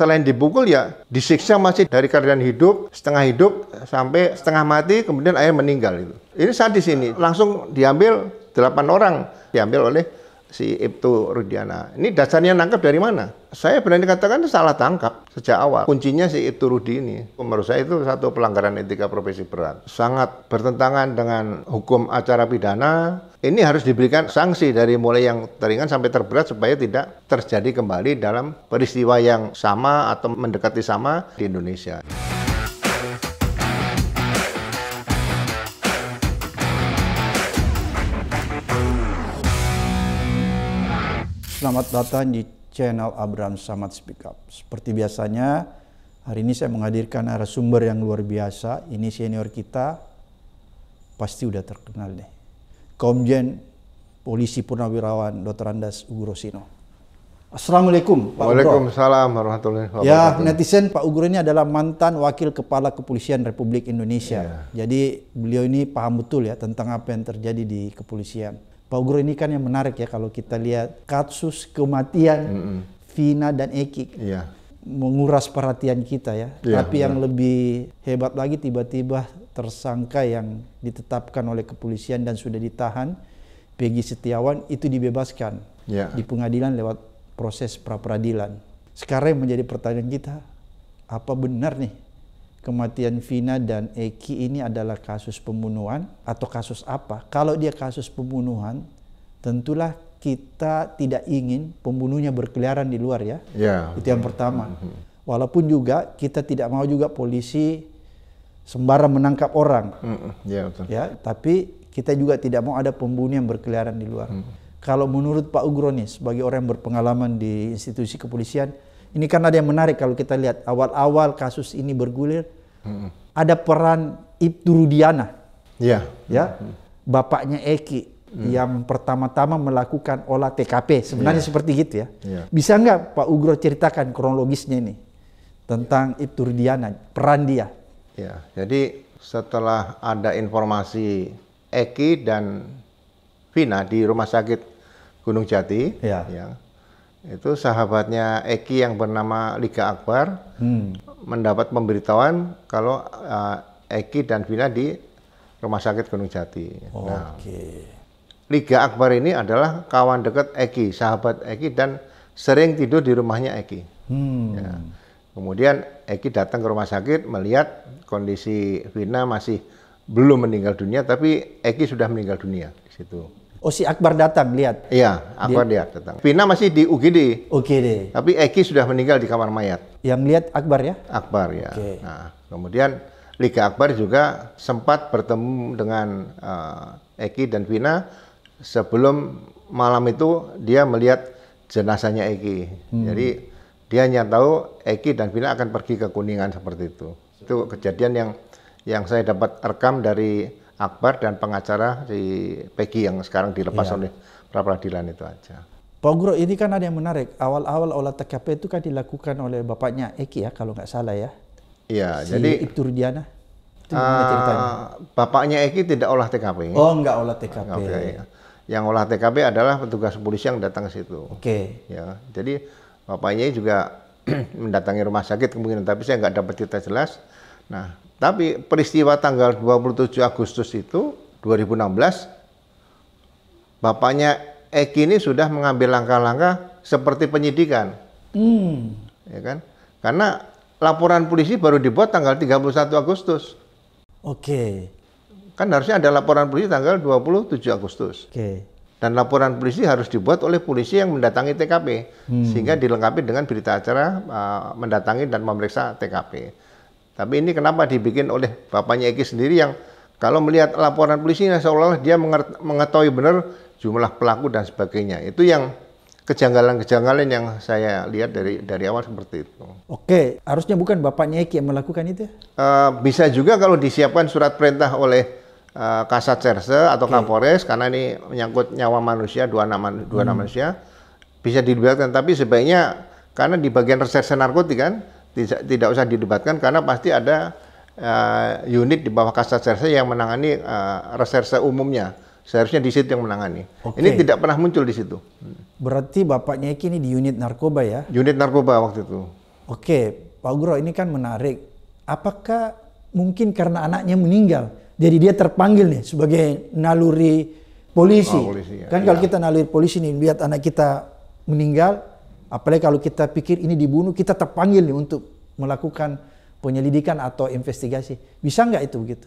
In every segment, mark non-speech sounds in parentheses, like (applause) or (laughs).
Selain dipukul ya disiksa masih dari keadaan hidup, setengah hidup sampai setengah mati kemudian ayah meninggal itu. Ini saat di sini langsung diambil delapan orang diambil oleh si Ibtu Rudiana. Ini dasarnya nangkap dari mana? Saya berani katakan itu salah tangkap sejak awal. Kuncinya si Ibtu Rudi ini. Menurut saya itu satu pelanggaran etika profesi berat. Sangat bertentangan dengan hukum acara pidana, ini harus diberikan sanksi dari mulai yang teringan sampai terberat supaya tidak terjadi kembali dalam peristiwa yang sama atau mendekati sama di Indonesia. Selamat datang di channel Abraham Samad Speak Up. Seperti biasanya, hari ini saya menghadirkan narasumber yang luar biasa. Ini senior kita, pasti udah terkenal deh Komjen Polisi Purnawirawan Dr. Andas Ugurosino. Assalamualaikum Pak Waalaikumsalam warahmatullahi ya, wabarakatuh. Ya netizen Pak Ugro ini adalah mantan Wakil Kepala Kepolisian Republik Indonesia. Yeah. Jadi beliau ini paham betul ya tentang apa yang terjadi di kepolisian. Pak Ugro ini kan yang menarik ya kalau kita lihat kasus kematian mm -mm. Vina dan Eki. Yeah. Menguras perhatian kita ya. Yeah, Tapi yang lebih hebat lagi tiba-tiba tersangka yang ditetapkan oleh kepolisian dan sudah ditahan Peggy Setiawan itu dibebaskan ya. di pengadilan lewat proses pra peradilan. Sekarang menjadi pertanyaan kita apa benar nih kematian Vina dan Eki ini adalah kasus pembunuhan atau kasus apa? Kalau dia kasus pembunuhan, tentulah kita tidak ingin pembunuhnya berkeliaran di luar ya. ya. Itu yang pertama. Mm-hmm. Walaupun juga kita tidak mau juga polisi sembarang menangkap orang. mm hmm Ya, betul. ya, tapi kita juga tidak mau ada pembunuh yang berkeliaran di luar. Mm. Kalau menurut Pak Ugroni sebagai orang yang berpengalaman di institusi kepolisian, ini kan ada yang menarik kalau kita lihat awal-awal kasus ini bergulir, mm. ada peran Ibnu Rudiana. Iya. Ya. Yeah. Ya. Bapaknya Eki hmm. yang pertama-tama melakukan olah TKP. Sebenarnya yeah. seperti gitu ya. Yeah. Bisa nggak Pak Ugro ceritakan kronologisnya ini tentang yeah. Ibtu Rudiana, peran dia? Ya, jadi setelah ada informasi Eki dan Vina di rumah sakit Gunung Jati, ya. ya itu sahabatnya Eki yang bernama Liga Akbar hmm. mendapat pemberitahuan kalau uh, Eki dan Vina di rumah sakit Gunung Jati. Oh, nah, Okay. Liga Akbar ini adalah kawan dekat Eki, sahabat Eki dan sering tidur di rumahnya Eki. Hmm. Ya. Kemudian Eki datang ke rumah sakit melihat kondisi Vina masih belum meninggal dunia, tapi Eki sudah meninggal dunia di situ. Oh si Akbar datang lihat? Iya, Akbar dia... lihat datang. Vina masih di UGD. UGD. Tapi Eki sudah meninggal di kamar mayat. Yang lihat Akbar ya? Akbar ya. Okay. Nah, kemudian Liga Akbar juga sempat bertemu dengan uh, Eki dan Vina sebelum malam itu dia melihat jenazahnya Eki. Hmm. Jadi dia hanya tahu Eki dan Vina akan pergi ke Kuningan seperti itu. Itu kejadian yang yang saya dapat rekam dari Akbar dan pengacara si Peggy yang sekarang dilepas ya. oleh pra peradilan itu aja. Pogro ini kan ada yang menarik. Awal-awal olah TKP itu kan dilakukan oleh bapaknya Eki ya kalau nggak salah ya. Iya, si jadi ibtu Rudiana. uh, Bapaknya Eki tidak olah TKP. Oh, nggak olah TKP. okay. Iya. Yang olah TKP adalah petugas polisi yang datang ke situ. Oke. Okay. Ya, jadi bapaknya juga (clears throat) mendatangi rumah sakit kemungkinan tapi saya nggak dapat cerita jelas nah tapi peristiwa tanggal 27 Agustus itu 2016 bapaknya Eki ini sudah mengambil langkah-langkah seperti penyidikan hmm. ya kan karena laporan polisi baru dibuat tanggal 31 Agustus oke okay. kan harusnya ada laporan polisi tanggal 27 Agustus oke okay. Dan laporan polisi harus dibuat oleh polisi yang mendatangi TKP, hmm. sehingga dilengkapi dengan berita acara uh, mendatangi dan memeriksa TKP. Tapi ini kenapa dibikin oleh bapaknya Eki sendiri yang kalau melihat laporan polisi seolah-olah dia mengetahui benar jumlah pelaku dan sebagainya. Itu yang kejanggalan-kejanggalan yang saya lihat dari dari awal seperti itu. Oke, harusnya bukan bapaknya Eki yang melakukan itu? Uh, bisa juga kalau disiapkan surat perintah oleh Eh, kasat Serse atau okay. Kapolres karena ini menyangkut nyawa manusia dua nama dua hmm. manusia bisa didebatkan tapi sebaiknya karena di bagian reserse narkotik kan tidak tidak usah didebatkan karena pasti ada uh, unit di bawah Kasat Serse yang menangani uh, reserse umumnya seharusnya di situ yang menangani. Okay. Ini tidak pernah muncul di situ. Berarti bapaknya ini di unit narkoba ya? Unit narkoba waktu itu. Oke, okay. Pak Guru ini kan menarik. Apakah mungkin karena anaknya meninggal, jadi dia terpanggil nih sebagai naluri polisi. Oh, polisi ya. Kan kalau iya. kita naluri polisi nih lihat anak kita meninggal, apalagi kalau kita pikir ini dibunuh, kita terpanggil nih untuk melakukan penyelidikan atau investigasi. Bisa nggak itu begitu?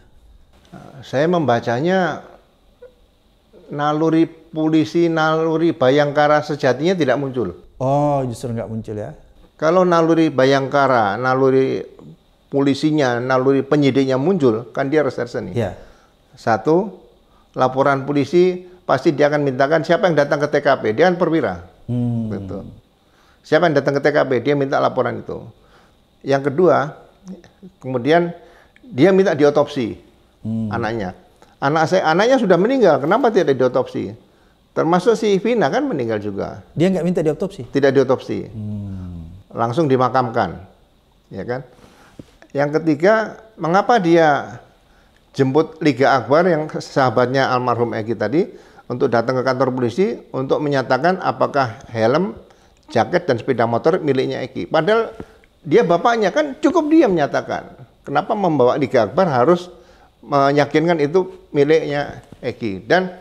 Eh, saya membacanya naluri polisi, naluri bayangkara sejatinya tidak muncul. Oh, justru nggak muncul ya? Kalau naluri bayangkara, naluri polisinya, naluri penyidiknya muncul, kan dia reserse nih. Yeah. Satu, laporan polisi pasti dia akan mintakan siapa yang datang ke TKP, dia kan perwira. Hmm. Gitu. Siapa yang datang ke TKP, dia minta laporan itu. Yang kedua, kemudian dia minta diotopsi hmm. anaknya. Anak saya, anaknya sudah meninggal, kenapa tidak diotopsi? Termasuk si Vina kan meninggal juga. Dia nggak minta diotopsi? Tidak diotopsi. Hmm. Langsung dimakamkan, ya kan? Yang ketiga, mengapa dia jemput Liga Akbar yang sahabatnya almarhum Egi tadi untuk datang ke kantor polisi untuk menyatakan apakah helm, jaket dan sepeda motor miliknya Eki. Padahal dia bapaknya kan cukup dia menyatakan. Kenapa membawa Liga Akbar harus meyakinkan itu miliknya Eki dan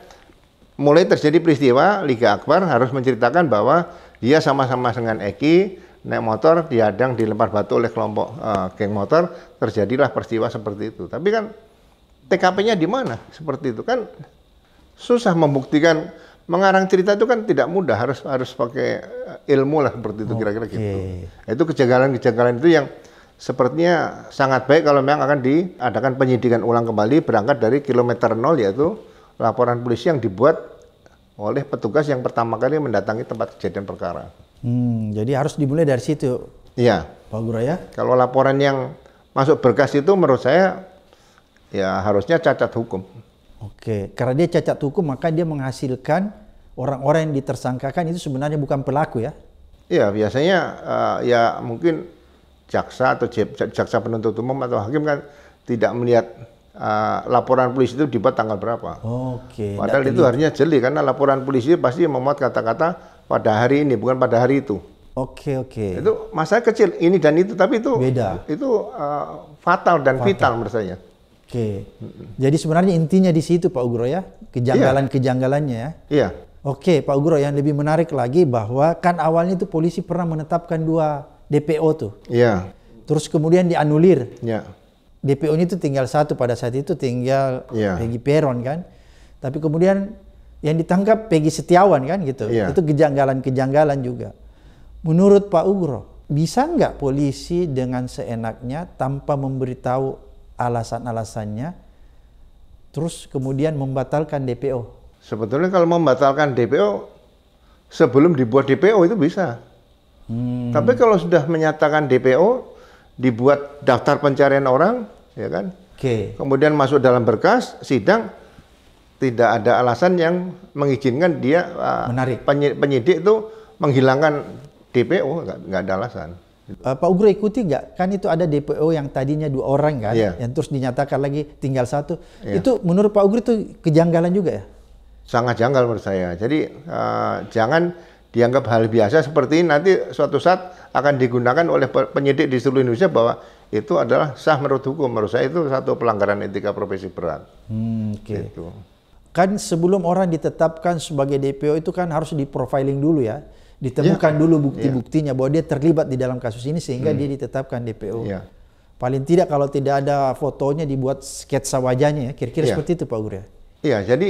mulai terjadi peristiwa Liga Akbar harus menceritakan bahwa dia sama-sama dengan Eki naik motor dihadang dilempar batu oleh kelompok uh, geng motor terjadilah peristiwa seperti itu tapi kan TKP-nya di mana seperti itu kan susah membuktikan mengarang cerita itu kan tidak mudah harus harus pakai eh, ilmu lah seperti itu kira-kira okay. gitu itu kejanggalan-kejanggalan itu yang sepertinya sangat baik kalau memang akan diadakan penyidikan ulang kembali berangkat dari kilometer nol yaitu laporan polisi yang dibuat oleh petugas yang pertama kali mendatangi tempat kejadian perkara. Hmm, jadi harus dimulai dari situ. Iya. Pak Guru ya. Kalau laporan yang masuk berkas itu menurut saya ya harusnya cacat hukum. Oke, karena dia cacat hukum maka dia menghasilkan orang-orang yang ditersangkakan itu sebenarnya bukan pelaku ya? Iya, biasanya uh, ya mungkin jaksa atau jaksa penuntut umum atau hakim kan tidak melihat uh, laporan polisi itu dibuat tanggal berapa. Oke. Padahal itu harusnya jeli karena laporan polisi pasti memuat kata-kata pada hari ini, bukan pada hari itu. Oke okay, oke. Okay. Itu masa kecil ini dan itu tapi itu beda. Itu uh, fatal dan fatal. vital menurut saya. Oke. Okay. Jadi sebenarnya intinya di situ Pak Ugro ya, kejanggalan-kejanggalannya iya. ya. Iya. Oke, Pak Ugro yang lebih menarik lagi bahwa kan awalnya itu polisi pernah menetapkan dua DPO tuh. Iya. Terus kemudian dianulir. Iya. dpo ini itu tinggal satu pada saat itu tinggal ya. iya. Peron kan. Tapi kemudian yang ditangkap Peggy Setiawan kan gitu. Yeah. Itu kejanggalan-kejanggalan juga. Menurut Pak Ugro, bisa nggak polisi dengan seenaknya tanpa memberitahu alasan-alasannya terus kemudian membatalkan DPO? Sebetulnya kalau membatalkan DPO sebelum dibuat DPO itu bisa. Hmm. Tapi kalau sudah menyatakan DPO dibuat daftar pencarian orang, ya kan? Oke. Okay. Kemudian masuk dalam berkas sidang tidak ada alasan yang mengizinkan dia uh, menarik penyidik, itu menghilangkan DPO nggak, nggak ada alasan. Uh, Pak Ugro ikuti nggak? Kan itu ada DPO yang tadinya dua orang kan, yeah. yang terus dinyatakan lagi tinggal satu. Yeah. Itu menurut Pak Ugro itu kejanggalan juga ya? Sangat janggal menurut saya. Jadi uh, jangan dianggap hal biasa seperti ini, nanti suatu saat akan digunakan oleh penyidik di seluruh Indonesia bahwa itu adalah sah menurut hukum. Menurut saya itu satu pelanggaran etika profesi berat. Hmm, Oke. Okay. Gitu. Kan sebelum orang ditetapkan sebagai DPO itu kan harus di profiling dulu ya. Ditemukan ya. dulu bukti-buktinya ya. bahwa dia terlibat di dalam kasus ini sehingga hmm. dia ditetapkan DPO. Ya. Paling tidak kalau tidak ada fotonya dibuat sketsa wajahnya Kira-kira ya. seperti itu Pak Gur ya. Iya, jadi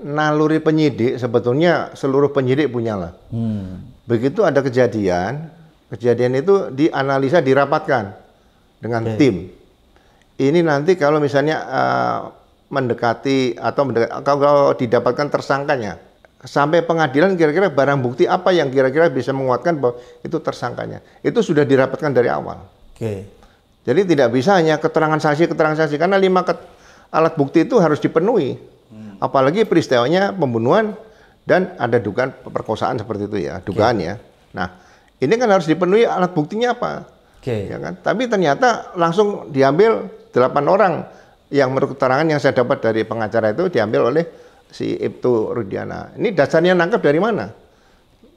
naluri penyidik sebetulnya seluruh penyidik punyalah. Hmm. Begitu ada kejadian, kejadian itu dianalisa dirapatkan dengan okay. tim. Ini nanti kalau misalnya uh, mendekati atau mendekati, kalau didapatkan tersangkanya sampai pengadilan kira-kira barang bukti apa yang kira-kira bisa menguatkan bahwa itu tersangkanya itu sudah dirapatkan dari awal. Oke. Jadi tidak bisa hanya keterangan saksi keterangan saksi karena lima ket, alat bukti itu harus dipenuhi. Hmm. Apalagi peristiwanya pembunuhan dan ada dugaan perkosaan seperti itu ya dugaan ya. Nah ini kan harus dipenuhi alat buktinya apa? Oke. Ya kan. Tapi ternyata langsung diambil delapan orang yang menurut keterangan yang saya dapat dari pengacara itu diambil oleh si Ibtu Rudiana. Ini dasarnya nangkap dari mana?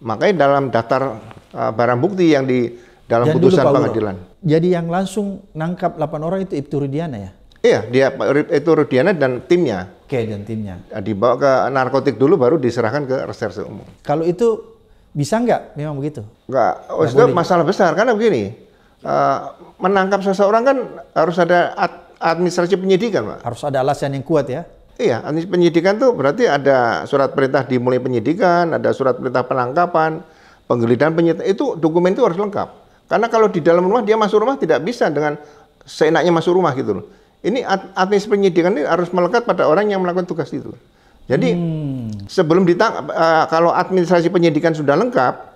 Makanya dalam daftar uh, barang bukti yang di dalam Jangan putusan pengadilan. Jadi yang langsung nangkap 8 orang itu Ibtu Rudiana ya? Iya, dia itu Rudiana dan timnya. Oke, dan timnya. Nah, dibawa ke narkotik dulu baru diserahkan ke reserse umum. Kalau itu bisa nggak memang begitu? Nggak, itu masalah besar karena begini. Uh, menangkap seseorang kan harus ada at administrasi penyidikan, Pak. Harus ada alasan yang kuat ya. Iya, administrasi penyidikan tuh berarti ada surat perintah dimulai penyidikan, ada surat perintah penangkapan, penggeledahan penyidikan. Itu dokumen itu harus lengkap. Karena kalau di dalam rumah dia masuk rumah tidak bisa dengan seenaknya masuk rumah gitu loh. Ini administrasi penyidikan ini harus melekat pada orang yang melakukan tugas itu. Jadi hmm. sebelum ditangkap, uh, eh, kalau administrasi penyidikan sudah lengkap,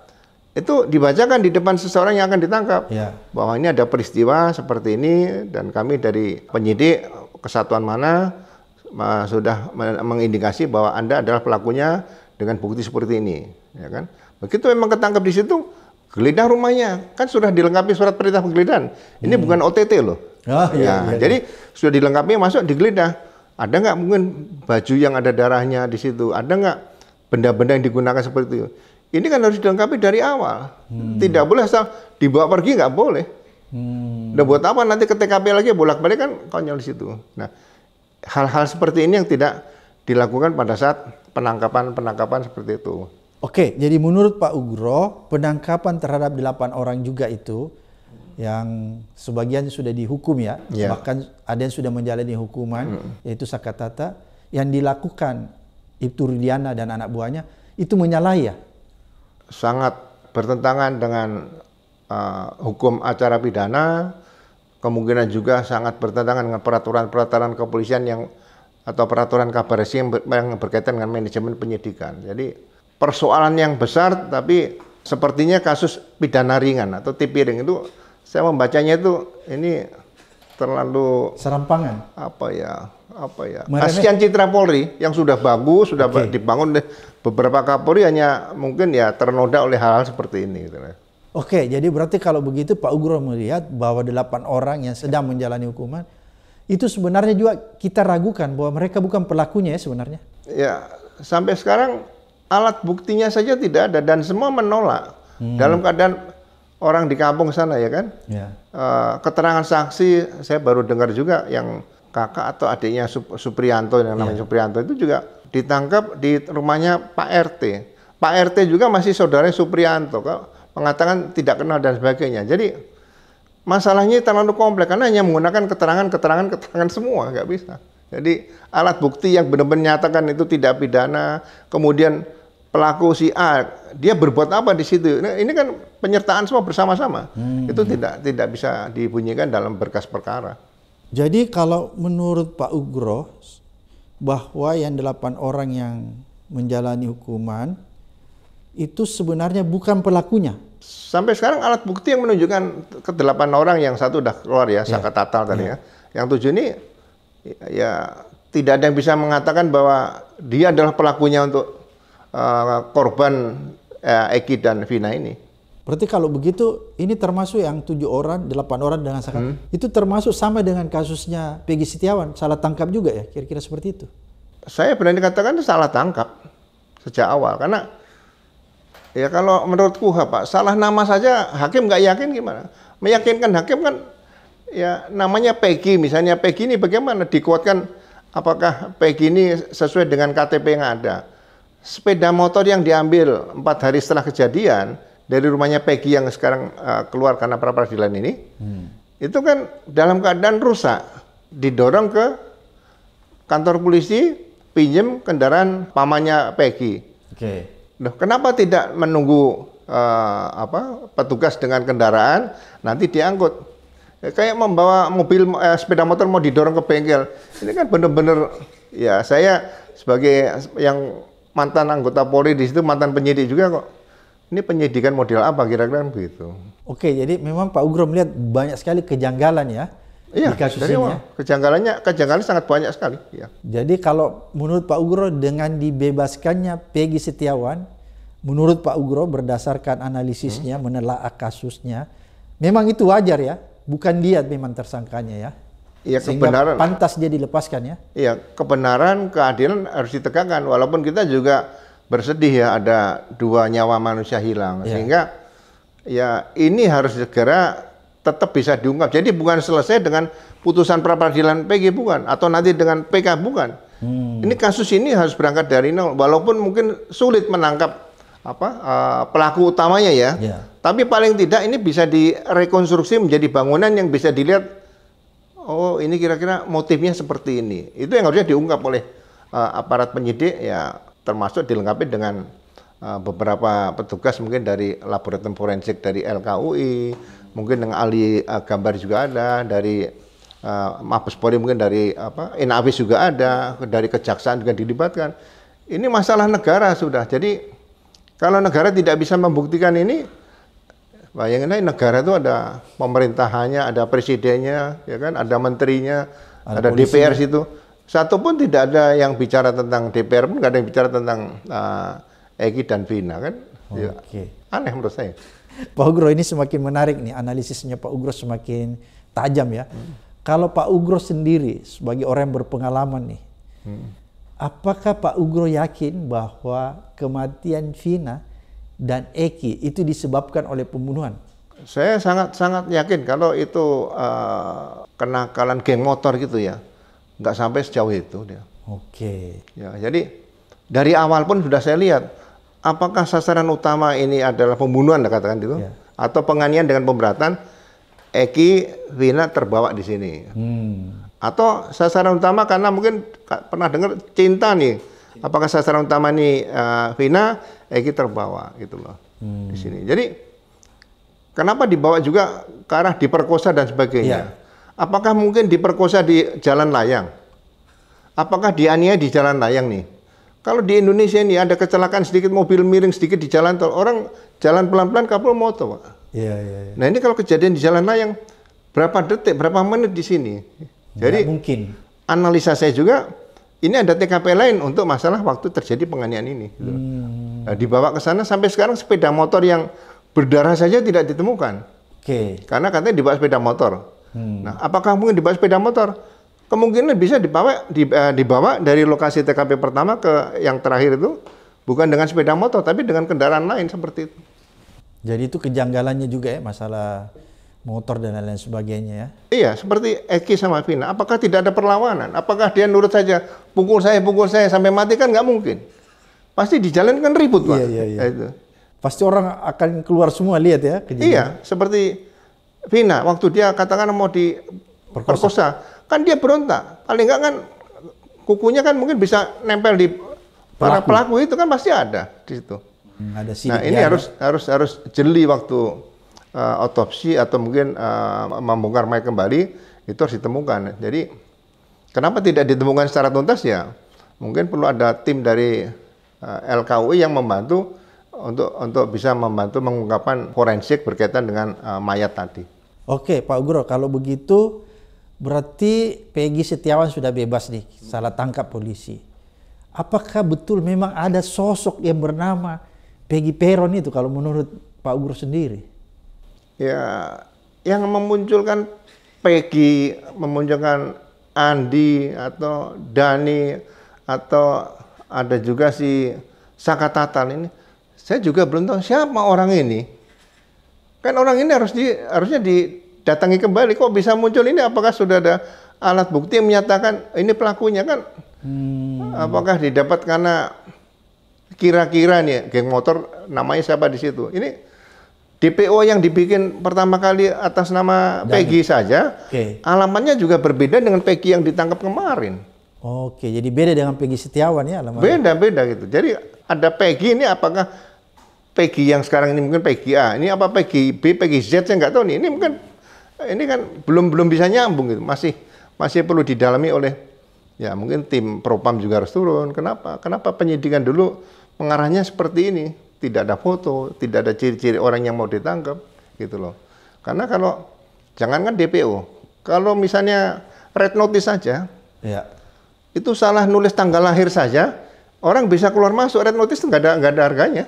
itu dibacakan di depan seseorang yang akan ditangkap ya. bahwa ini ada peristiwa seperti ini dan kami dari penyidik kesatuan mana sudah mengindikasi bahwa anda adalah pelakunya dengan bukti seperti ini ya kan begitu memang ketangkap di situ gelidah rumahnya kan sudah dilengkapi surat perintah penggeledahan ini hmm. bukan OTT loh oh, ya, ya, ya jadi sudah dilengkapi masuk digeledah ada nggak mungkin baju yang ada darahnya di situ ada nggak benda-benda yang digunakan seperti itu ini kan harus dilengkapi dari awal. Hmm. Tidak boleh asal dibawa pergi nggak boleh. Hmm. Udah buat apa nanti ke TKP lagi bolak-balik kan konyol di situ. Nah, hal-hal seperti ini yang tidak dilakukan pada saat penangkapan-penangkapan seperti itu. Oke, jadi menurut Pak Ugro, penangkapan terhadap delapan orang juga itu yang sebagian sudah dihukum ya, ya. bahkan ada yang sudah menjalani hukuman hmm. yaitu Sakatata yang dilakukan Ibtu Rudiana dan anak buahnya itu menyalahi ya sangat bertentangan dengan uh, hukum acara pidana, kemungkinan juga sangat bertentangan dengan peraturan-peraturan kepolisian yang atau peraturan kabar yang, ber, yang berkaitan dengan manajemen penyidikan. Jadi persoalan yang besar tapi sepertinya kasus pidana ringan atau tipiring itu saya membacanya itu ini terlalu serampangan apa ya apa ya Mereka... kasihan ya? citra Polri yang sudah bagus sudah okay. dibangun oleh beberapa Kapolri hanya mungkin ya ternoda oleh hal-hal seperti ini gitu. Ya. Oke, jadi berarti kalau begitu Pak Ugro melihat bahwa delapan orang yang sedang menjalani hukuman itu sebenarnya juga kita ragukan bahwa mereka bukan pelakunya ya sebenarnya. Ya, sampai sekarang alat buktinya saja tidak ada dan semua menolak hmm. dalam keadaan orang di kampung sana ya kan. Ya. Uh, keterangan saksi saya baru dengar juga yang kakak atau adiknya Suprianto yang namanya yeah. Suprianto itu juga ditangkap di rumahnya Pak RT. Pak RT juga masih saudara Suprianto, kok mengatakan tidak kenal dan sebagainya. Jadi masalahnya terlalu kompleks karena hanya menggunakan keterangan-keterangan keterangan semua, nggak bisa. Jadi alat bukti yang benar-benar nyatakan itu tidak pidana, kemudian pelaku si A dia berbuat apa di situ? Ini, nah, ini kan penyertaan semua bersama-sama. Hmm. Itu tidak tidak bisa dibunyikan dalam berkas perkara. Jadi kalau menurut Pak Ugro bahwa yang delapan orang yang menjalani hukuman itu sebenarnya bukan pelakunya. Sampai sekarang alat bukti yang menunjukkan ke delapan orang yang satu udah keluar ya, iya. sangka tatal tadi ya. ya. Yang tujuh ini ya tidak ada yang bisa mengatakan bahwa dia adalah pelakunya untuk uh, korban uh, Eki dan Vina ini. Berarti kalau begitu ini termasuk yang tujuh orang, delapan orang dengan sangat hmm. itu termasuk sama dengan kasusnya Peggy Setiawan salah tangkap juga ya kira-kira seperti itu. Saya berani katakan itu salah tangkap sejak awal karena ya kalau menurut kuha pak salah nama saja hakim nggak yakin gimana meyakinkan hakim kan ya namanya Peggy misalnya Peggy ini bagaimana dikuatkan apakah Peggy ini sesuai dengan KTP yang ada sepeda motor yang diambil empat hari setelah kejadian dari rumahnya Peggy yang sekarang uh, keluar karena pra peradilan ini, hmm. itu kan dalam keadaan rusak, didorong ke kantor polisi, pinjam kendaraan pamannya Peggy. Oke. Okay. kenapa tidak menunggu uh, apa petugas dengan kendaraan nanti diangkut? Ya, kayak membawa mobil eh, sepeda motor mau didorong ke bengkel. Ini kan benar-benar ya saya sebagai yang mantan anggota Polri di situ mantan penyidik juga kok ini penyidikan model apa kira-kira kan begitu. Oke, jadi memang Pak Ugro melihat banyak sekali kejanggalan ya iya, di kasus ini. Ya. Kejanggalannya, kejanggalan sangat banyak sekali. Ya. Jadi kalau menurut Pak Ugro dengan dibebaskannya Peggy Setiawan, menurut Pak Ugro berdasarkan analisisnya hmm. menelaah kasusnya, memang itu wajar ya, bukan dia memang tersangkanya ya. Iya kebenaran. pantas dia dilepaskan ya. Iya kebenaran keadilan harus ditegakkan walaupun kita juga bersedih ya ada dua nyawa manusia hilang yeah. sehingga ya ini harus segera tetap bisa diungkap. Jadi bukan selesai dengan putusan pra peradilan PG bukan atau nanti dengan PK bukan. Hmm. Ini kasus ini harus berangkat dari nol walaupun mungkin sulit menangkap apa uh, pelaku utamanya ya. Yeah. Tapi paling tidak ini bisa direkonstruksi menjadi bangunan yang bisa dilihat oh ini kira-kira motifnya seperti ini. Itu yang harusnya diungkap oleh uh, aparat penyidik ya termasuk dilengkapi dengan uh, beberapa petugas mungkin dari laboratorium forensik dari LKUI, mungkin dengan ahli uh, gambar juga ada dari uh, Mabes Polri mungkin dari apa Inavis juga ada, dari kejaksaan juga dilibatkan. Ini masalah negara sudah. Jadi kalau negara tidak bisa membuktikan ini bayangin aja negara itu ada pemerintahannya, ada presidennya, ya kan, ada menterinya, ada, ada DPR situ satu pun tidak ada yang bicara tentang DPR pun nggak ada yang bicara tentang uh, eh, Egi dan Vina kan. Ya. Oke. Okay. Ya, aneh menurut saya. Pak Ugro ini semakin menarik nih analisisnya Pak Ugro semakin tajam ya. Hmm. Kalau Pak Ugro sendiri sebagai orang yang berpengalaman nih, hmm. apakah Pak Ugro yakin bahwa kematian Vina dan Eki itu disebabkan oleh pembunuhan? Saya sangat sangat yakin kalau itu uh, kenakalan geng motor gitu ya nggak sampai sejauh itu dia. Oke. Okay. Ya, jadi dari awal pun sudah saya lihat apakah sasaran utama ini adalah pembunuhan katakan itu ya. atau penganiayaan dengan pemberatan Eki Vina terbawa di sini. Hmm. Atau sasaran utama karena mungkin pernah dengar cinta nih. Apakah sasaran utama ini uh, eh, Vina Eki terbawa gitu loh hmm. di sini. Jadi kenapa dibawa juga ke arah diperkosa dan sebagainya? Ya. Apakah mungkin diperkosa di jalan layang? Apakah dianiaya di jalan layang nih? Kalau di Indonesia ini ada kecelakaan sedikit, mobil miring sedikit di jalan tol, orang jalan pelan-pelan kapal motor, Iya, Iya, iya, Nah, ini kalau kejadian di jalan layang, berapa detik, berapa menit di sini? Jadi, Nggak mungkin. analisa saya juga, ini ada TKP lain untuk masalah waktu terjadi penganiayaan ini. Hmm. Nah, dibawa ke sana, sampai sekarang sepeda motor yang berdarah saja tidak ditemukan. Oke. Okay. Karena katanya dibawa sepeda motor. Hmm. Nah, apakah mungkin dibawa sepeda motor? Kemungkinan bisa dibawa eh, dibawa dari lokasi TKP pertama ke yang terakhir itu bukan dengan sepeda motor tapi dengan kendaraan lain seperti itu. Jadi itu kejanggalannya juga ya masalah motor dan lain-lain sebagainya ya. Iya, seperti Eki sama Vina. Apakah tidak ada perlawanan? Apakah dia nurut saja pukul saya, pukul saya sampai mati kan nggak mungkin. Pasti di jalan kan ribut, Pak. Iya, iya, iya. Itu. Pasti orang akan keluar semua lihat ya kejadian. Iya, seperti Vina waktu dia katakan mau diperkosa, kan dia berontak. Paling enggak kan kukunya kan mungkin bisa nempel di para pelaku, itu kan pasti ada di situ. Hmm, ada nah ini ya harus ya. harus harus jeli waktu uh, otopsi atau mungkin uh, membongkar mayat kembali itu harus ditemukan. Jadi kenapa tidak ditemukan secara tuntas ya? Mungkin perlu ada tim dari uh, eh, LKUI yang membantu untuk untuk bisa membantu mengungkapkan forensik berkaitan dengan uh, mayat tadi. Oke, Pak Ugro, kalau begitu berarti Peggy Setiawan sudah bebas nih salah tangkap polisi. Apakah betul memang ada sosok yang bernama Peggy Peron itu kalau menurut Pak Ugro sendiri? Ya, yang memunculkan Peggy, memunculkan Andi atau Dani atau ada juga si Sakatatan ini saya juga belum tahu siapa orang ini. Kan orang ini harus di, harusnya didatangi kembali. Kok bisa muncul ini? Apakah sudah ada alat bukti yang menyatakan ini pelakunya kan? Hmm. Apakah didapat karena kira-kira nih geng motor namanya siapa di situ? Ini DPO yang dibikin pertama kali atas nama Peggy saja, okay. alamannya juga berbeda dengan Peggy yang ditangkap kemarin. Oke, jadi beda dengan Peggy Setiawan ya alamannya. Beda beda gitu. Jadi ada Peggy ini apakah Peggy yang sekarang ini mungkin Peggy A, ini apa Peggy B, Peggy Z saya nggak tahu nih. Ini mungkin ini kan belum belum bisa nyambung gitu. Masih masih perlu didalami oleh ya mungkin tim propam juga harus turun. Kenapa? Kenapa penyidikan dulu mengarahnya seperti ini? Tidak ada foto, tidak ada ciri-ciri orang yang mau ditangkap gitu loh. Karena kalau jangankan DPO, kalau misalnya red notice saja, ya. itu salah nulis tanggal lahir saja, orang bisa keluar masuk red notice nggak ada nggak ada harganya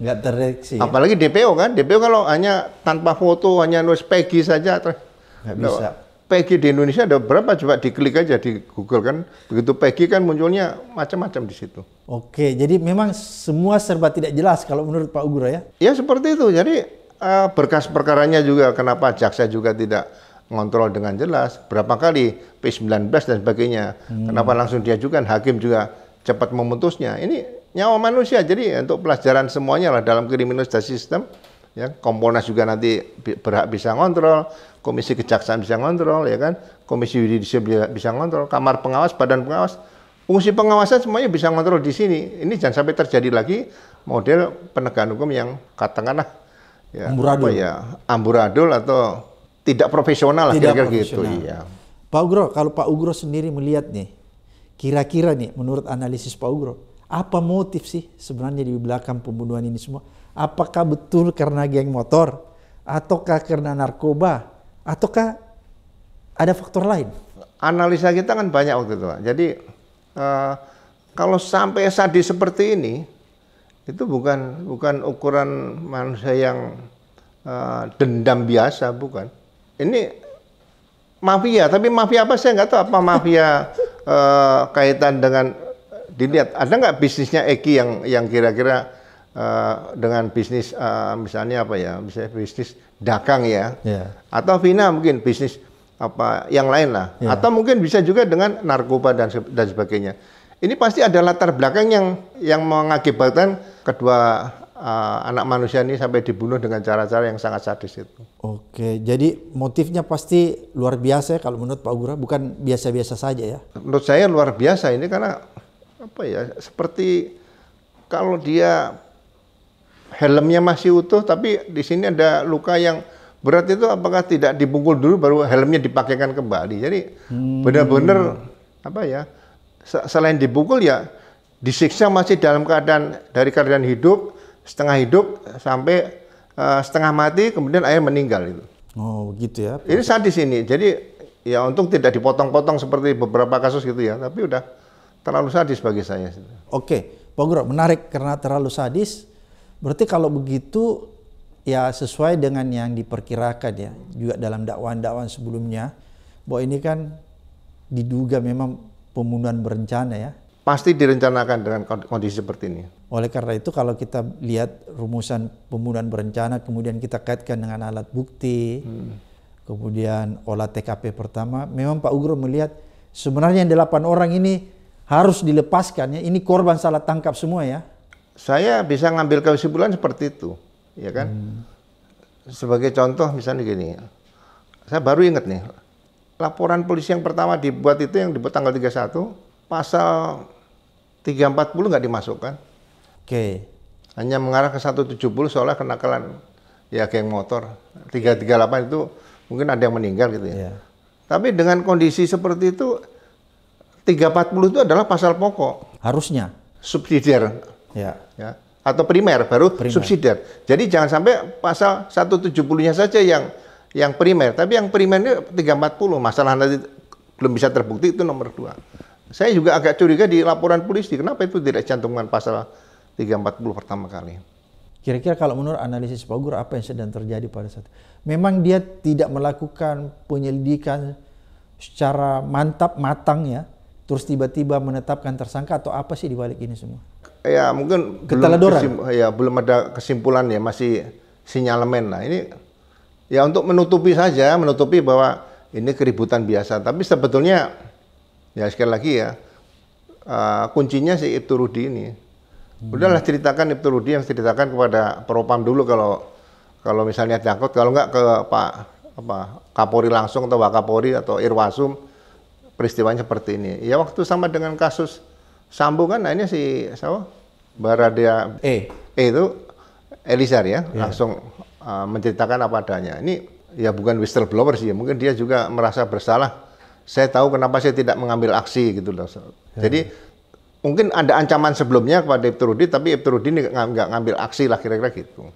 nggak terdeteksi. Apalagi DPO kan, DPO kalau hanya tanpa foto, hanya nulis Peggy saja, nggak bisa. Peggy di Indonesia ada berapa? Coba diklik aja di Google kan, begitu Peggy kan munculnya macam-macam di situ. Oke, jadi memang semua serba tidak jelas kalau menurut Pak Ugura ya? Ya seperti itu, jadi uh, berkas perkaranya juga kenapa jaksa juga tidak ngontrol dengan jelas berapa kali P19 dan sebagainya. Hmm. Kenapa langsung diajukan hakim juga cepat memutusnya? Ini nyawa manusia. Jadi ya, untuk pelajaran semuanya lah dalam kriminalitas sistem, Ya, Komponas juga nanti berhak bisa ngontrol, Komisi Kejaksaan bisa ngontrol, ya kan? Komisi Yudisial bisa, bisa ngontrol, Kamar Pengawas, Badan Pengawas, fungsi pengawasan semuanya bisa ngontrol di sini. Ini jangan sampai terjadi lagi model penegakan hukum yang katakanlah ya, amburadul. Apa ya, amburadul atau tidak profesional lah kira-kira gitu. Iya. Pak Ugro, kalau Pak Ugro sendiri melihat nih, kira-kira nih menurut analisis Pak Ugro, apa motif sih sebenarnya di belakang pembunuhan ini semua? Apakah betul karena geng motor? Ataukah karena narkoba? Ataukah ada faktor lain? Analisa kita kan banyak waktu itu. Jadi uh, kalau sampai sadis seperti ini, itu bukan bukan ukuran manusia yang uh, dendam biasa, bukan. Ini mafia, tapi mafia apa saya nggak tahu. Apa mafia uh, (laughs) kaitan dengan dilihat ada nggak bisnisnya Eki yang yang kira-kira uh, dengan bisnis uh, misalnya apa ya misalnya bisnis dagang ya yeah. atau Vina mungkin bisnis apa yang lain lah yeah. atau mungkin bisa juga dengan narkoba dan dan sebagainya ini pasti ada latar belakang yang yang mengakibatkan kedua uh, anak manusia ini sampai dibunuh dengan cara-cara yang sangat sadis itu. Oke, jadi motifnya pasti luar biasa ya kalau menurut Pak Gura, bukan biasa-biasa saja ya? Menurut saya luar biasa ini karena apa ya seperti kalau dia helmnya masih utuh tapi di sini ada luka yang berat itu apakah tidak dipukul dulu baru helmnya dipakaikan kembali jadi hmm. benar-benar apa ya selain dipukul ya disiksa masih dalam keadaan dari keadaan hidup setengah hidup sampai uh, setengah mati kemudian air meninggal itu oh begitu ya ini saat di sini jadi ya untung tidak dipotong-potong seperti beberapa kasus gitu ya tapi udah terlalu sadis bagi saya. Oke, Pak Guru, menarik karena terlalu sadis. Berarti kalau begitu ya sesuai dengan yang diperkirakan ya juga dalam dakwaan-dakwaan sebelumnya bahwa ini kan diduga memang pembunuhan berencana ya. Pasti direncanakan dengan kondisi seperti ini. Oleh karena itu kalau kita lihat rumusan pembunuhan berencana kemudian kita kaitkan dengan alat bukti, hmm. kemudian olah TKP pertama, memang Pak Ugro melihat sebenarnya yang delapan orang ini harus dilepaskan ya. Ini korban salah tangkap semua ya. Saya bisa ngambil kesimpulan seperti itu, ya kan? Hmm. Sebagai contoh misalnya gini, saya baru ingat nih, laporan polisi yang pertama dibuat itu yang dibuat tanggal 31, pasal 340 nggak dimasukkan. Oke. Okay. Hanya mengarah ke 170 seolah kenakalan ya geng motor. 338 itu mungkin ada yang meninggal gitu ya. Yeah. Tapi dengan kondisi seperti itu 340 itu adalah pasal pokok. Harusnya. Subsidiar. Ya. ya. Atau primer, baru primer. subsidiar. Jadi jangan sampai pasal 170-nya saja yang yang primer. Tapi yang primernya 340. Masalah nanti belum bisa terbukti itu nomor dua. Saya juga agak curiga di laporan polisi, kenapa itu tidak cantumkan pasal 340 pertama kali. Kira-kira kalau menurut analisis Pak apa yang sedang terjadi pada saat itu? Memang dia tidak melakukan penyelidikan secara mantap matang ya, terus tiba-tiba menetapkan tersangka atau apa sih dibalik ini semua? Ya mungkin belum kesim, ya belum ada kesimpulan ya masih sinyalemen. Nah ini ya untuk menutupi saja, menutupi bahwa ini keributan biasa. Tapi sebetulnya ya sekali lagi ya uh, kuncinya si Ibtu Rudi ini. Hmm. Udahlah ceritakan Ibtu Rudi yang ceritakan kepada Propam dulu kalau kalau misalnya diangkut, kalau enggak ke Pak apa Kapolri langsung atau Wakapolri Kapolri atau Irwasum peristiwanya seperti ini. Ya waktu sama dengan kasus sambungan, kan, nah ini si siapa? Baradia E. E itu Elizar ya, yeah. langsung uh, menceritakan apa adanya. Ini ya bukan whistleblower sih, mungkin dia juga merasa bersalah. Saya tahu kenapa saya tidak mengambil aksi gitu loh. Yeah. Jadi mungkin ada ancaman sebelumnya kepada Ibturudi, tapi Ibturudi ini nggak ngambil aksi lah kira-kira gitu.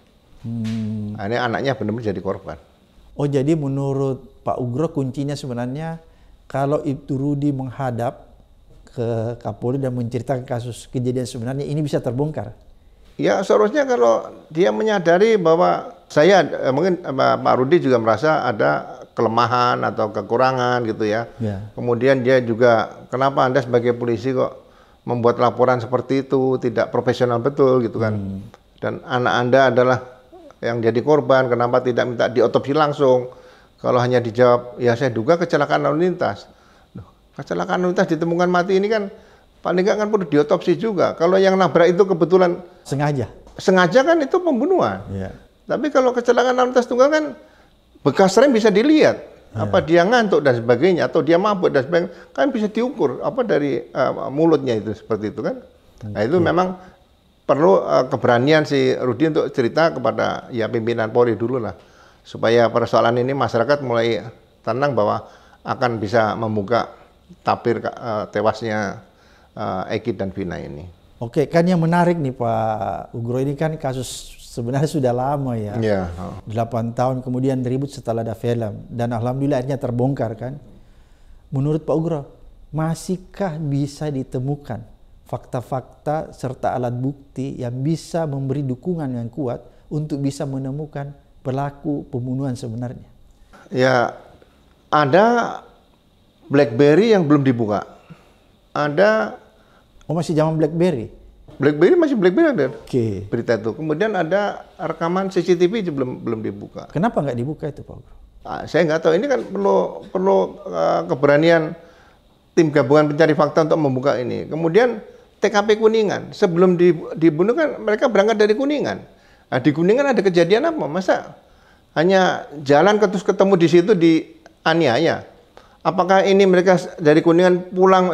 Hmm. Nah, ini anaknya benar-benar jadi korban. Oh jadi menurut Pak Ugro kuncinya sebenarnya kalau Ibtu Rudi menghadap ke Kapolri dan menceritakan kasus kejadian sebenarnya ini bisa terbongkar. Ya seharusnya kalau dia menyadari bahwa saya eh, mungkin eh, Pak Rudi juga merasa ada kelemahan atau kekurangan gitu ya. ya. Kemudian dia juga kenapa Anda sebagai polisi kok membuat laporan seperti itu tidak profesional betul gitu kan. Hmm. Dan anak Anda adalah yang jadi korban, kenapa tidak minta diotopsi langsung? Kalau hanya dijawab, ya saya duga kecelakaan lalu lintas. Loh, kecelakaan lalu lintas ditemukan mati ini kan paling nggak kan perlu diotopsi juga. Kalau yang nabrak itu kebetulan sengaja, sengaja kan itu pembunuhan. Yeah. Tapi kalau kecelakaan lalu lintas tunggal kan bekas rem bisa dilihat yeah. apa dia ngantuk dan sebagainya atau dia mabuk dan sebagainya kan bisa diukur apa dari uh, mulutnya itu seperti itu kan. Nah itu memang perlu uh, keberanian si Rudi untuk cerita kepada ya pimpinan Polri dulu lah supaya persoalan ini masyarakat mulai tenang bahwa akan bisa membuka tapir uh, tewasnya uh, Eki dan Vina ini. Oke, kan yang menarik nih Pak Ugro ini kan kasus sebenarnya sudah lama ya. Iya. Yeah. 8 tahun kemudian ribut setelah ada film dan alhamdulillah akhirnya terbongkar kan. Menurut Pak Ugro, masihkah bisa ditemukan fakta-fakta serta alat bukti yang bisa memberi dukungan yang kuat untuk bisa menemukan pelaku pembunuhan sebenarnya? Ya, ada BlackBerry yang belum dibuka. Ada Oh masih zaman BlackBerry? BlackBerry masih BlackBerry ada. Oke. Okay. Berita itu. Kemudian ada rekaman CCTV juga belum belum dibuka. Kenapa nggak dibuka itu Pak Nah, saya nggak tahu. Ini kan perlu perlu uh, keberanian tim gabungan pencari fakta untuk membuka ini. Kemudian TKP Kuningan sebelum dibunuh kan mereka berangkat dari Kuningan. Nah, di Kuningan ada kejadian apa? Masa hanya jalan terus ketemu di situ di aniaya? Apakah ini mereka dari Kuningan pulang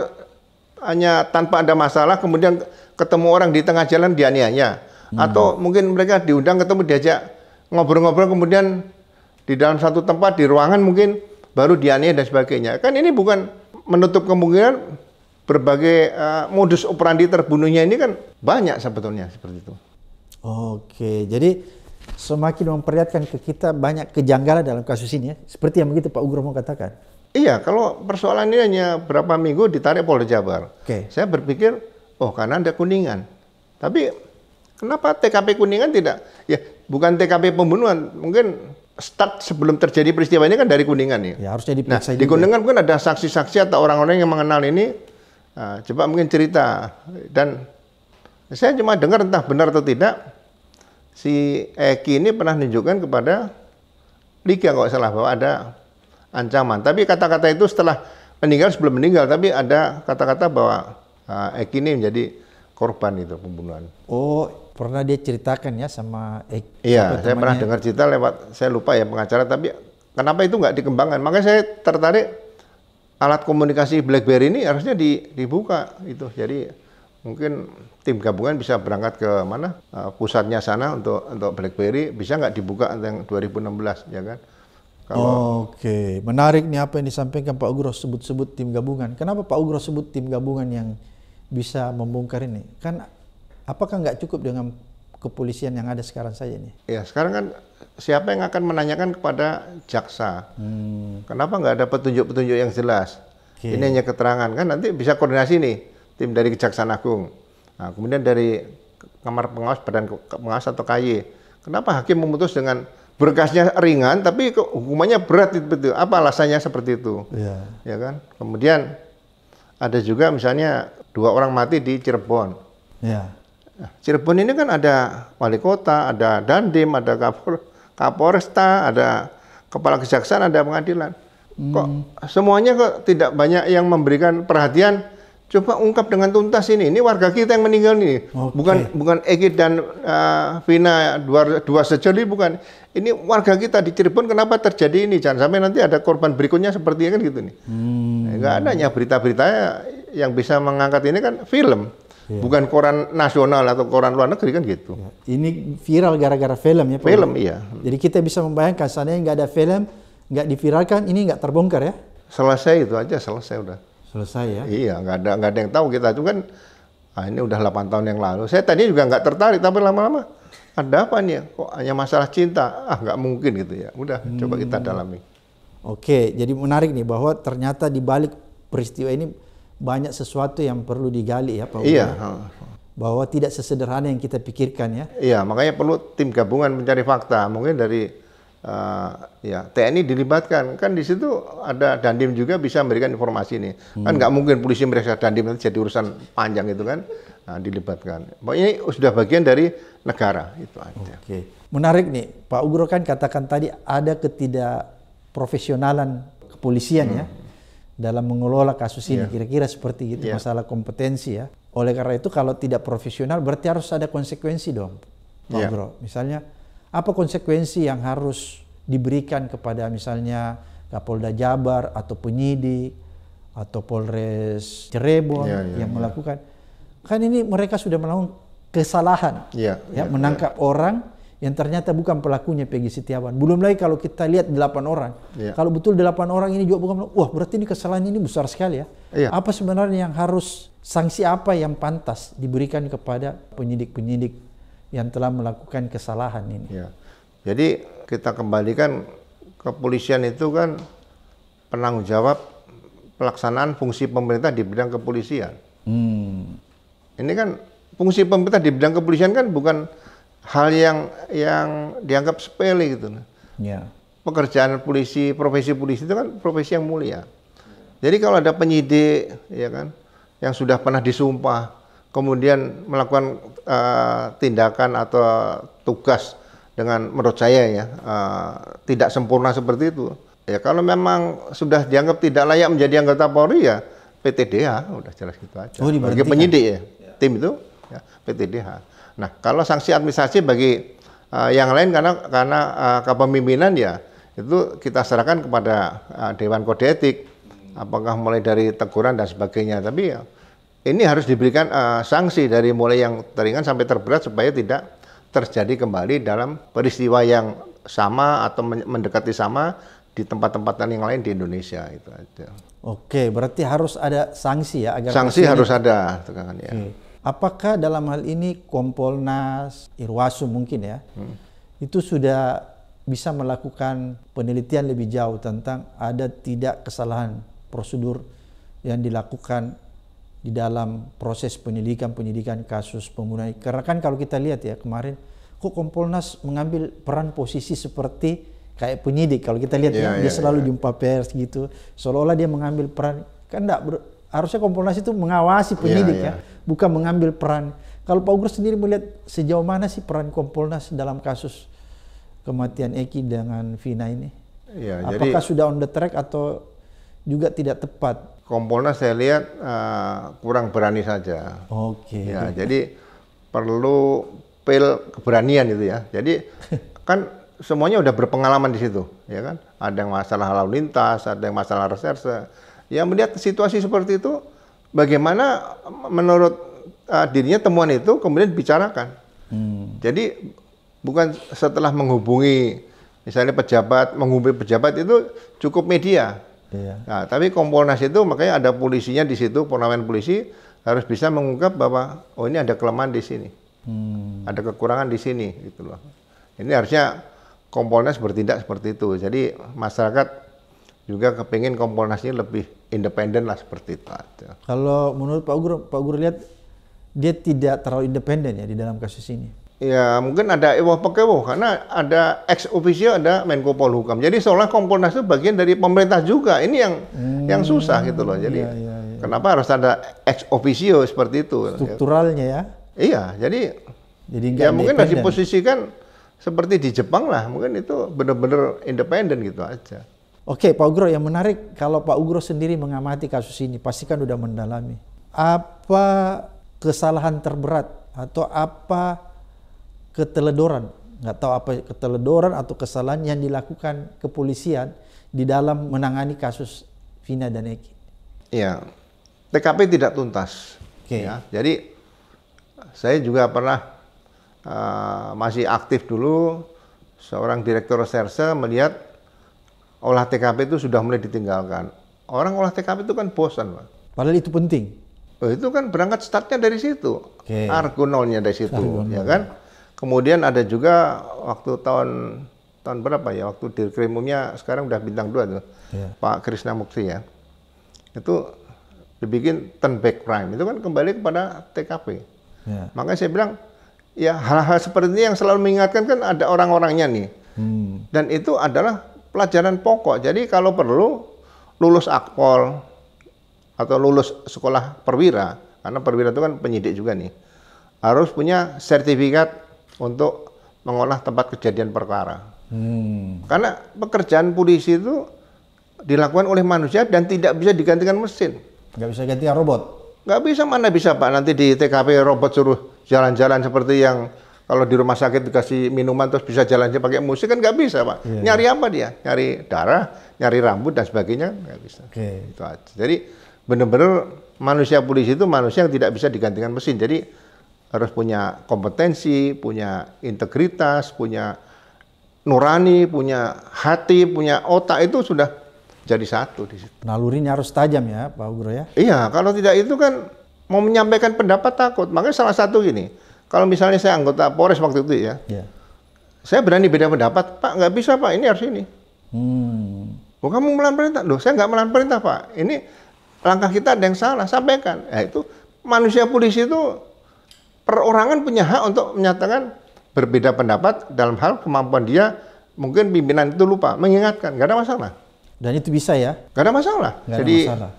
hanya tanpa ada masalah kemudian ketemu orang di tengah jalan di aniaya? Hmm. Atau mungkin mereka diundang ketemu diajak ngobrol-ngobrol kemudian di dalam satu tempat di ruangan mungkin baru dianiaya dan sebagainya. Kan ini bukan menutup kemungkinan berbagai uh, modus operandi terbunuhnya ini kan banyak sebetulnya seperti itu. Oke, jadi semakin memperlihatkan ke kita banyak kejanggalan dalam kasus ini ya. Seperti yang begitu Pak Ugro katakan. Iya, kalau persoalan ini hanya berapa minggu ditarik Polda Jabar. Oke. Saya berpikir, oh karena ada kuningan. Tapi kenapa TKP kuningan tidak? Ya, bukan TKP pembunuhan, mungkin start sebelum terjadi peristiwa ini kan dari kuningan ya. Ya harusnya diperiksa nah, juga. Di kuningan mungkin ada saksi-saksi atau orang-orang yang mengenal ini. Nah, coba mungkin cerita dan saya cuma dengar entah benar atau tidak si Eki ini pernah menunjukkan kepada Liga kalau salah bahwa ada ancaman. Tapi kata-kata itu setelah meninggal sebelum meninggal, tapi ada kata-kata bahwa eh, Eki ini menjadi korban itu pembunuhan. Oh, pernah dia ceritakan ya sama Eki? Iya, saya temannya. pernah dengar cerita lewat, saya lupa ya pengacara, tapi kenapa itu nggak dikembangkan? Makanya saya tertarik alat komunikasi BlackBerry ini harusnya dibuka itu. Jadi mungkin tim gabungan bisa berangkat ke mana uh, pusatnya sana untuk untuk BlackBerry bisa nggak dibuka yang 2016 ya kan? Oke, okay. menarik nih apa yang disampaikan Pak Ugro sebut-sebut tim gabungan. Kenapa Pak Ugro sebut tim gabungan yang bisa membongkar ini? Kan apakah nggak cukup dengan kepolisian yang ada sekarang saja ini? Ya sekarang kan siapa yang akan menanyakan kepada jaksa? Hmm. Kenapa nggak ada petunjuk-petunjuk yang jelas? Okay. Ini hanya keterangan kan nanti bisa koordinasi nih tim dari Kejaksaan Agung Nah, kemudian dari kamar pengawas badan pengawas atau KY, kenapa hakim memutus dengan berkasnya ringan tapi hukumannya berat itu apa alasannya seperti itu? Ya. ya kan? Kemudian ada juga misalnya dua orang mati di Cirebon. Ya. Cirebon ini kan ada wali kota, ada dandim, ada kapol, kapolresta, ada kepala kejaksaan, ada pengadilan. Kok hmm. semuanya kok tidak banyak yang memberikan perhatian coba ungkap dengan tuntas ini. Ini warga kita yang meninggal ini, okay. bukan bukan Egi dan uh, Vina dua dua sejoli bukan. Ini warga kita di Cirebon kenapa terjadi ini? Jangan sampai nanti ada korban berikutnya seperti ini kan gitu nih. Hmm. Enggak eh, adanya berita-berita yang bisa mengangkat ini kan film. Ya. Bukan koran nasional atau koran luar negeri kan gitu. Iya. Ini viral gara-gara film ya Pak? Film iya. Jadi kita bisa membayangkan seandainya nggak ada film, nggak diviralkan, ini nggak terbongkar ya? Selesai itu aja, selesai udah selesai ya? Iya, nggak ada nggak ada yang tahu kita itu kan. Ah, ini udah 8 tahun yang lalu. Saya tadi juga nggak tertarik, tapi lama-lama ada apa nih? Ya? Kok hanya masalah cinta? Ah, nggak mungkin gitu ya. Udah, hmm. coba kita hmm. dalami. Oke, jadi menarik nih bahwa ternyata di balik peristiwa ini banyak sesuatu yang perlu digali ya, Pak. Iya. Bahwa tidak sesederhana yang kita pikirkan ya. Iya, makanya perlu tim gabungan mencari fakta. Mungkin dari uh, ya TNI dilibatkan kan di situ ada dandim juga bisa memberikan informasi ini kan hmm. kan nggak mungkin polisi mereka dandim itu jadi urusan panjang itu kan nah, dilibatkan pokoknya ini sudah bagian dari negara itu aja. Oke okay. menarik nih Pak Ugro kan katakan tadi ada ketidakprofesionalan kepolisian ya, hmm. ya dalam mengelola kasus ini iya. kira-kira yeah. seperti itu yeah. masalah kompetensi ya oleh karena itu kalau tidak profesional berarti harus ada konsekuensi dong Pak yeah. Ugro misalnya apa konsekuensi yang harus diberikan kepada misalnya Kapolda Jabar atau penyidik atau Polres Cirebon ya, ya, yang ya. melakukan kan ini mereka sudah melakukan kesalahan iya, ya, ya, ya menangkap ya. orang yang ternyata bukan pelakunya Peggy Setiawan. Belum lagi kalau kita lihat delapan orang. ya. Kalau betul delapan orang ini juga bukan wah berarti ini kesalahan ini besar sekali ya. ya Apa sebenarnya yang harus sanksi apa yang pantas diberikan kepada penyidik-penyidik yang telah melakukan kesalahan ini. Ya. Jadi kita kembalikan kepolisian itu kan penanggung jawab pelaksanaan fungsi pemerintah di bidang kepolisian. Hmm. Ini kan fungsi pemerintah di bidang kepolisian kan bukan hal yang yang dianggap sepele gitu. Ya. Pekerjaan polisi, profesi polisi itu kan profesi yang mulia. Jadi kalau ada penyidik, ya kan, yang sudah pernah disumpah, kemudian melakukan uh, tindakan atau tugas dengan menurut saya ya uh, tidak sempurna seperti itu. Ya kalau memang sudah dianggap tidak layak menjadi anggota Polri ya PTDH udah jelas gitu aja. Oh, bagi penyidik ya, tim itu ya, PTDH. Nah kalau sanksi administrasi bagi uh, yang lain karena karena uh, kepemimpinan ya itu kita serahkan kepada uh, Dewan Kode Etik apakah mulai dari teguran dan sebagainya tapi ya ini harus diberikan uh, sanksi dari mulai yang teringan sampai terberat supaya tidak terjadi kembali dalam peristiwa yang sama atau mendekati sama di tempat-tempat yang lain di Indonesia itu aja. Oke, berarti harus ada sanksi ya agar sanksi harus ada tegangan ya. Apakah dalam hal ini Kompolnas, Irwasum mungkin ya, hmm. itu sudah bisa melakukan penelitian lebih jauh tentang ada tidak kesalahan prosedur yang dilakukan di dalam proses penyelidikan-penyelidikan kasus pembunuhan. Karena kan kalau kita lihat ya kemarin kok Kompolnas mengambil peran posisi seperti kayak penyidik kalau kita lihat yeah, ya, yeah, dia ya, selalu yeah. jumpa pers gitu seolah-olah dia mengambil peran kan enggak ber, harusnya Kompolnas itu mengawasi ya, penyidik yeah, yeah. ya bukan mengambil peran kalau Pak Ugur sendiri melihat sejauh mana sih peran Kompolnas dalam kasus kematian Eki dengan Vina ini ya, apakah jadi, sudah on the track atau juga tidak tepat. Kompolnas saya lihat uh, kurang berani saja. Oke. Okay. Ya, jadi perlu pil keberanian itu ya. Jadi (laughs) kan semuanya udah berpengalaman di situ, ya kan? Ada yang masalah lalu lintas, ada yang masalah reserse. Ya melihat situasi seperti itu, bagaimana menurut uh, dirinya temuan itu kemudian dibicarakan. Hmm. Jadi bukan setelah menghubungi misalnya pejabat, menghubungi pejabat itu cukup media Iya. Nah, tapi Kompolnas itu makanya ada polisinya di situ, Purnamen polisi harus bisa mengungkap bahwa oh ini ada kelemahan di sini, hmm. ada kekurangan di sini, gitu loh. Ini harusnya Kompolnas bertindak seperti itu. Jadi masyarakat juga kepingin Kompolnas ini lebih independen lah seperti itu. Kalau menurut Pak Guru, Pak Guru lihat dia tidak terlalu independen ya di dalam kasus ini. Ya mungkin ada ewah pekewoh karena ada ex officio ada Menko Polhukam. Jadi seolah Komponas itu bagian dari pemerintah juga. Ini yang hmm, yang susah gitu loh. Jadi iya, iya, iya. kenapa harus ada ex officio seperti itu? Strukturalnya ya. Iya, jadi jadi ya mungkin harus diposisikan seperti di Jepang lah. Mungkin itu benar-benar independen gitu aja. Oke, Pak Ugro yang menarik kalau Pak Ugro sendiri mengamati kasus ini pastikan kan udah mendalami. Apa kesalahan terberat atau apa keteledoran nggak tahu apa keteledoran atau kesalahan yang dilakukan kepolisian di dalam menangani kasus Vina dan Eki. Iya, TKP tidak tuntas. Okay. Ya, jadi saya juga pernah uh, masih aktif dulu seorang direktur reserse melihat olah TKP itu sudah mulai ditinggalkan. Orang olah TKP itu kan bosan, Pak. Padahal itu penting. Oh, itu kan berangkat startnya dari situ. Okay. Argonolnya dari situ, Argonol. ya kan? Kemudian ada juga waktu tahun tahun berapa ya waktu dirkrimumnya sekarang udah bintang dua tuh yeah. Pak Krisna Mukti ya itu dibikin turn back crime itu kan kembali kepada TKP yeah. makanya saya bilang ya hal-hal seperti ini yang selalu mengingatkan kan ada orang-orangnya nih hmm. dan itu adalah pelajaran pokok jadi kalau perlu lulus akpol atau lulus sekolah perwira karena perwira itu kan penyidik juga nih harus punya sertifikat untuk mengolah tempat kejadian perkara. Hmm. Karena pekerjaan polisi itu dilakukan oleh manusia dan tidak bisa digantikan mesin. Nggak bisa gantikan robot? Nggak bisa, mana bisa Pak. Nanti di TKP robot suruh jalan-jalan seperti yang kalau di rumah sakit dikasih minuman terus bisa jalan aja pakai musik kan nggak bisa Pak. Yeah. Nyari apa dia? Nyari darah, nyari rambut dan sebagainya nggak bisa. Okay. Jadi benar-benar manusia polisi itu manusia yang tidak bisa digantikan mesin. Jadi harus punya kompetensi, punya integritas, punya nurani, punya hati, punya otak itu sudah jadi satu di situ. Nalurinya harus tajam ya, Pak Ugro ya. Iya, kalau tidak itu kan mau menyampaikan pendapat takut. Makanya salah satu gini, kalau misalnya saya anggota Polres waktu itu ya, yeah. saya berani beda pendapat, Pak nggak bisa Pak, ini harus ini. Hmm. Oh kamu melawan perintah, loh saya nggak melawan perintah Pak. Ini langkah kita ada yang salah, sampaikan. Ya itu manusia polisi itu perorangan punya hak untuk menyatakan berbeda pendapat dalam hal kemampuan dia mungkin pimpinan itu lupa mengingatkan gak ada masalah dan itu bisa ya Gak ada masalah gak ada jadi masalah.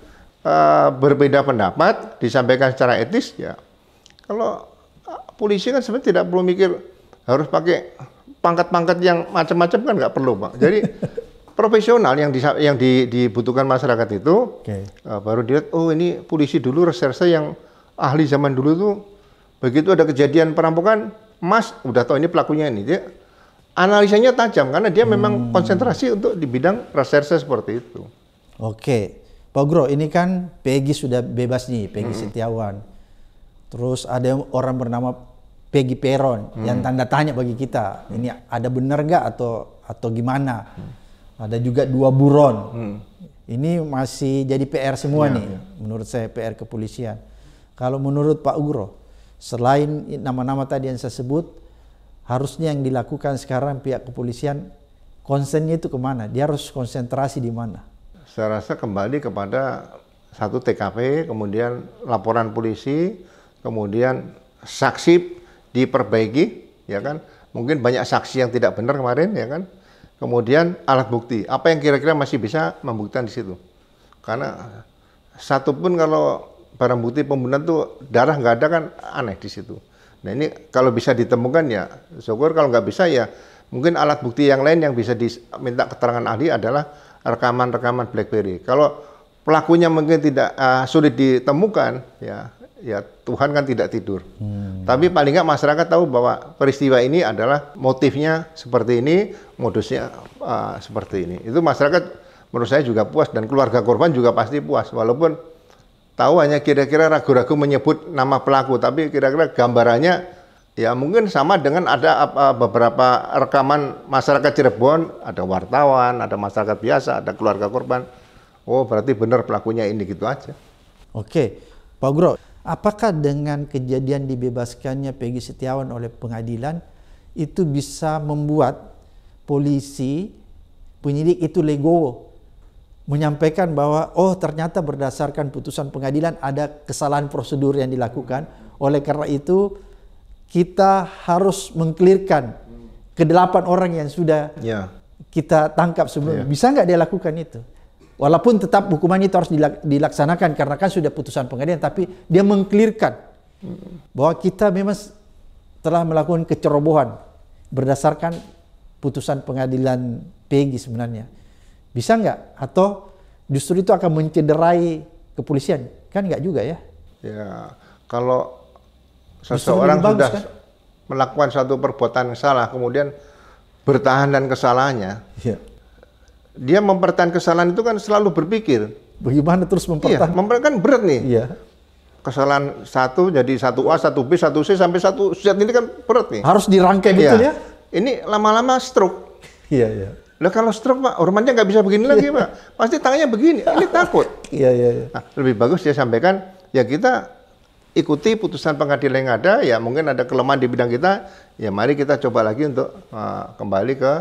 Uh, berbeda pendapat disampaikan secara etis ya kalau eh, polisi kan sebenarnya tidak perlu mikir harus pakai pangkat-pangkat yang macam-macam kan nggak perlu pak jadi (laughs) profesional yang, disa- yang di, dibutuhkan masyarakat itu okay. uh, eh, baru dilihat oh ini polisi dulu reserse yang ahli zaman dulu tuh Begitu ada kejadian perampokan, Mas udah tahu ini pelakunya ini. Dia analisanya tajam karena dia memang hmm. konsentrasi untuk di bidang reserse seperti itu. Oke. Pak Gro, ini kan Peggy sudah bebas nih, Peggy hmm. Setiawan. Terus ada orang bernama Peggy Peron hmm. yang tanda tanya bagi kita. Hmm. Ini ada benar nggak atau atau gimana? Hmm. Ada juga dua buron. Hmm. Ini masih jadi PR semua ya, nih, ya. menurut saya PR kepolisian. Kalau menurut Pak Ugro, Selain nama-nama tadi yang saya sebut, harusnya yang dilakukan sekarang pihak kepolisian konsennya itu kemana? Dia harus konsentrasi di mana? Saya rasa kembali kepada satu TKP, kemudian laporan polisi, kemudian saksi diperbaiki, ya kan? Mungkin banyak saksi yang tidak benar kemarin, ya kan? Kemudian alat bukti, apa yang kira-kira masih bisa membuktikan di situ? Karena satu pun kalau barang bukti pembunuhan tuh darah nggak ada kan aneh di situ. Nah ini kalau bisa ditemukan ya syukur kalau nggak bisa ya mungkin alat bukti yang lain yang bisa diminta keterangan ahli adalah rekaman-rekaman BlackBerry. Kalau pelakunya mungkin tidak uh, sulit ditemukan ya ya Tuhan kan tidak tidur. Hmm. Tapi paling nggak masyarakat tahu bahwa peristiwa ini adalah motifnya seperti ini, modusnya uh, seperti ini. Itu masyarakat menurut saya juga puas dan keluarga korban juga pasti puas walaupun tahu hanya kira-kira ragu-ragu menyebut nama pelaku, tapi kira-kira gambarannya ya mungkin sama dengan ada apa, beberapa rekaman masyarakat Cirebon, ada wartawan, ada masyarakat biasa, ada keluarga korban. Oh, berarti benar pelakunya ini gitu aja. Oke, Pak Gro, apakah dengan kejadian dibebaskannya Peggy Setiawan oleh pengadilan itu bisa membuat polisi penyidik itu legowo menyampaikan bahwa oh ternyata berdasarkan putusan pengadilan ada kesalahan prosedur yang dilakukan. Oleh karena itu kita harus mengklirkan kedelapan orang yang sudah yeah. kita tangkap sebelumnya. Yeah. Bisa nggak dia lakukan itu? Walaupun tetap hukumannya itu harus dilaksanakan karena kan sudah putusan pengadilan, tapi dia mengklirkan bahwa kita memang telah melakukan kecerobohan berdasarkan putusan pengadilan PG sebenarnya. Bisa nggak? Atau justru itu akan mencederai kepolisian? Kan nggak juga ya? Ya, kalau seseorang sudah kan? melakukan satu perbuatan yang salah, kemudian bertahan dan kesalahannya, ya. dia mempertahankan kesalahan itu kan selalu berpikir. Bagaimana terus mempertahankan? Iya, mempertahankan kan berat nih. Iya. Kesalahan satu jadi satu A, satu B, satu C sampai satu Z ini kan berat nih. Harus dirangkai iya. betul ya. Ini lama-lama stroke. Iya, iya. Lah kalau stroke pak, hormatnya nggak bisa begini lagi pak. Pasti tangannya begini. Ini takut. Iya iya. iya. Nah, lebih bagus dia sampaikan ya kita ikuti putusan pengadilan yang ada. Ya mungkin ada kelemahan di bidang kita. Ya mari kita coba lagi untuk uh, kembali ke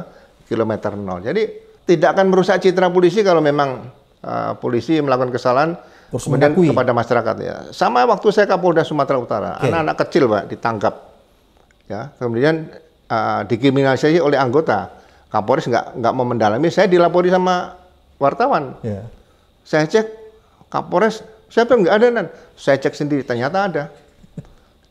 kilometer nol. Jadi tidak akan merusak citra polisi kalau memang uh, polisi melakukan kesalahan Terus kemudian mengakui. kepada masyarakat ya. Sama waktu saya Kapolda Sumatera Utara, anak-anak okay. kecil pak ditangkap, ya kemudian uh, dikriminalisasi oleh anggota Kapolres nggak nggak mau mendalami. Saya dilapori sama wartawan. Yeah. Saya cek Kapolres, siapa nggak ada nan? Saya cek sendiri, ternyata ada. (laughs)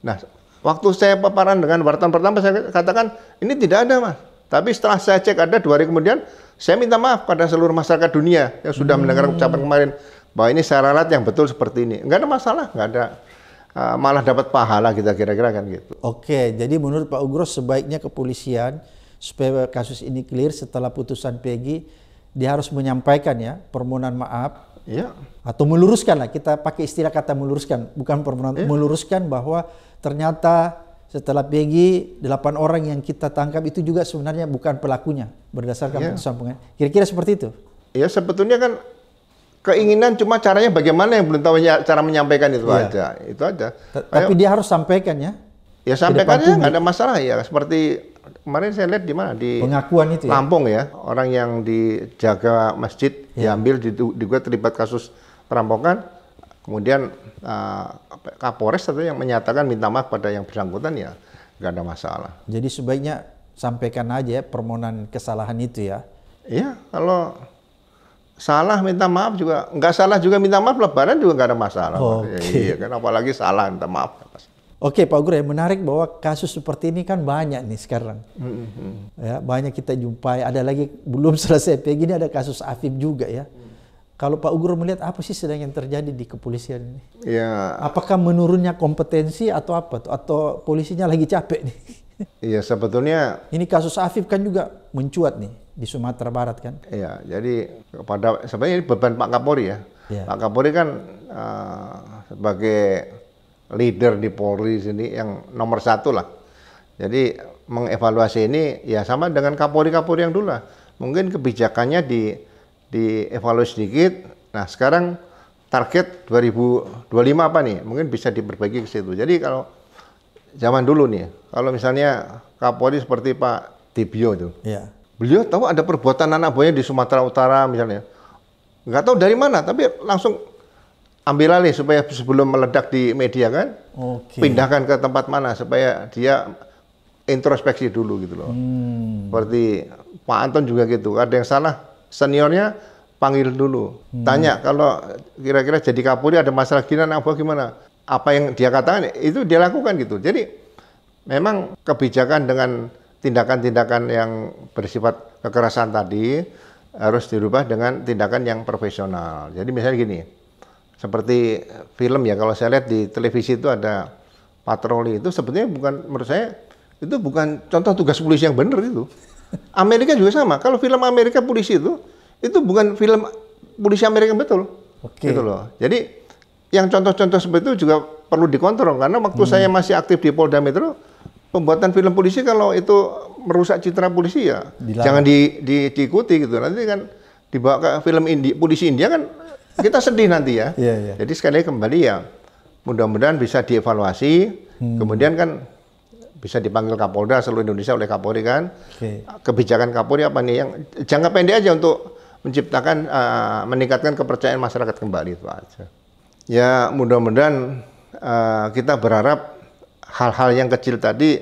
Nah, waktu saya paparan dengan wartawan pertama saya katakan ini tidak ada mas. Tapi setelah saya cek ada dua hari kemudian, saya minta maaf pada seluruh masyarakat dunia yang sudah hmm. mendengar ucapan kemarin bahwa ini saya ralat yang betul seperti ini. Nggak ada masalah, nggak ada uh, malah dapat pahala kita kira-kira kan gitu. Oke, jadi menurut Pak Ugros sebaiknya kepolisian supaya kasus ini clear setelah putusan PG dia harus menyampaikan ya permohonan maaf ya. atau meluruskan lah kita pakai istilah kata meluruskan bukan permohonan ya. meluruskan bahwa ternyata setelah PG delapan orang yang kita tangkap itu juga sebenarnya bukan pelakunya berdasarkan ya. pengadilan kira-kira seperti itu ya sebetulnya kan keinginan cuma caranya bagaimana yang belum tahu ya, cara menyampaikan itu ya. aja itu aja tapi dia harus sampaikan ya ya sampaikannya nggak ada masalah ya seperti Kemarin saya lihat di mana di pengakuan itu ya? Lampung ya, orang yang dijaga masjid ya. diambil diduga terlibat kasus perampokan, kemudian uh, Kapolres atau yang menyatakan minta maaf pada yang bersangkutan ya nggak ada masalah. Jadi sebaiknya sampaikan aja ya permohonan kesalahan itu ya. Iya, kalau salah minta maaf juga nggak salah juga minta maaf lebaran juga nggak ada masalah. Oh, okay. Iya, iya kan apalagi salah minta maaf. Oke Pak Guru yang menarik bahwa kasus seperti ini kan banyak nih sekarang. Mm -hmm. Ya, banyak kita jumpai. Ada lagi belum selesai PG ini ada kasus Afib juga ya. Mm. Kalau Pak Guru melihat apa sih sedang yang terjadi di kepolisian ini? Ya. Apakah menurunnya kompetensi atau apa? Atau polisinya lagi capek nih? (laughs) Iya sebetulnya. Ini kasus Afib kan juga mencuat nih di Sumatera Barat kan? Iya. Jadi pada sebenarnya ini beban Pak Kapolri ya. ya. Pak Kapolri kan uh, sebagai leader di Polri sini yang nomor satu lah. Jadi mengevaluasi ini ya sama dengan Kapolri-Kapolri yang dulu lah. Mungkin kebijakannya di dievaluasi sedikit. Nah sekarang target 2025 apa nih? Mungkin bisa diperbaiki ke situ. Jadi kalau zaman dulu nih, kalau misalnya Kapolri seperti Pak Tibio itu, ya. beliau tahu ada perbuatan anak buahnya di Sumatera Utara misalnya. Nggak tahu dari mana, tapi langsung ambil alih supaya sebelum meledak di media kan, okay. pindahkan ke tempat mana supaya dia introspeksi dulu gitu loh. Hmm. Seperti Pak Anton juga gitu, ada yang salah seniornya panggil dulu, hmm. tanya kalau kira-kira jadi Kapolri ada masalah giliran apa gimana, apa yang dia katakan itu dia lakukan gitu. Jadi memang kebijakan dengan tindakan-tindakan yang bersifat kekerasan tadi harus dirubah dengan tindakan yang profesional. Jadi misalnya gini, seperti film ya kalau saya lihat di televisi itu ada patroli itu sebetulnya bukan menurut saya itu bukan contoh tugas polisi yang benar itu. Amerika juga sama. Kalau film Amerika polisi itu itu bukan film polisi Amerika betul. Okay. Gitu loh. Jadi yang contoh-contoh seperti itu juga perlu dikontrol karena waktu hmm. saya masih aktif di Polda Metro pembuatan film polisi kalau itu merusak citra polisi ya Dilang. jangan di, di, diikuti gitu. Nanti kan dibawa ke film indi, polisi India kan kita sedih nanti ya. Yeah, yeah. Jadi sekali lagi kembali ya, mudah-mudahan bisa dievaluasi. Hmm. Kemudian kan bisa dipanggil Kapolda seluruh Indonesia oleh Kapolri kan. Okay. Kebijakan Kapolri apa nih yang jangka pendek aja untuk menciptakan uh, meningkatkan kepercayaan masyarakat kembali itu aja. Ya mudah-mudahan uh, kita berharap hal-hal yang kecil tadi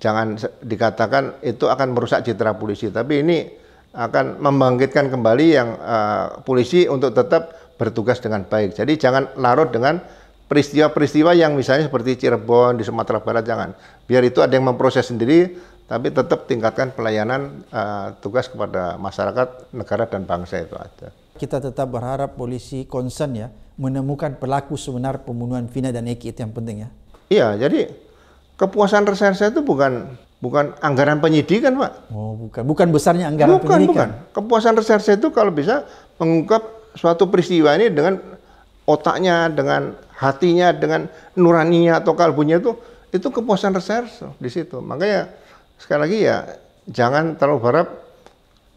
jangan dikatakan itu akan merusak citra polisi, tapi ini akan membangkitkan kembali yang uh, polisi untuk tetap bertugas dengan baik. Jadi jangan larut dengan peristiwa-peristiwa yang misalnya seperti Cirebon di Sumatera Barat jangan. Biar itu ada yang memproses sendiri, tapi tetap tingkatkan pelayanan uh, tugas kepada masyarakat, negara dan bangsa itu ada. Kita tetap berharap polisi concern ya menemukan pelaku sebenar pembunuhan Vina dan Eki itu yang penting ya. Iya, jadi kepuasan reserse itu bukan Bukan anggaran penyidikan, Pak. Oh, bukan. Bukan besarnya anggaran bukan, penyidikan. Bukan, bukan. Kepuasan reserse itu kalau bisa mengungkap suatu peristiwa ini dengan otaknya, dengan hatinya, dengan nuraninya atau kalbunya itu itu kepuasan reserse di situ. Makanya sekali lagi ya jangan terlalu berharap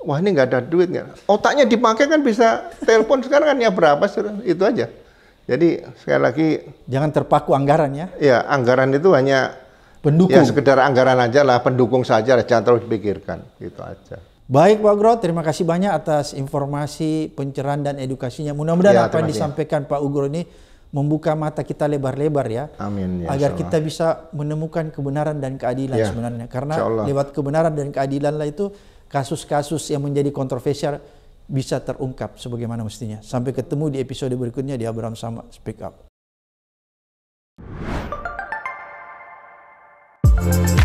wah ini nggak ada duit nggak. Otaknya dipakai kan bisa telepon sekarang kan ya berapa itu aja. Jadi sekali lagi jangan terpaku anggaran ya. Ya anggaran itu hanya pendukung. Ya sekedar anggaran aja lah, pendukung saja jangan terlalu dipikirkan, gitu aja. Baik Pak Ugro, terima kasih banyak atas informasi, pencerahan dan edukasinya. Mudah-mudahan ya, apa yang disampaikan Pak Ugro ini membuka mata kita lebar-lebar ya. Amin. Ya, agar kita bisa menemukan kebenaran dan keadilan ya, sebenarnya. Karena lewat kebenaran dan keadilan lah itu kasus-kasus yang menjadi kontroversial bisa terungkap sebagaimana mestinya. Sampai ketemu di episode berikutnya di Abraham Sama Speak Up. Thank you.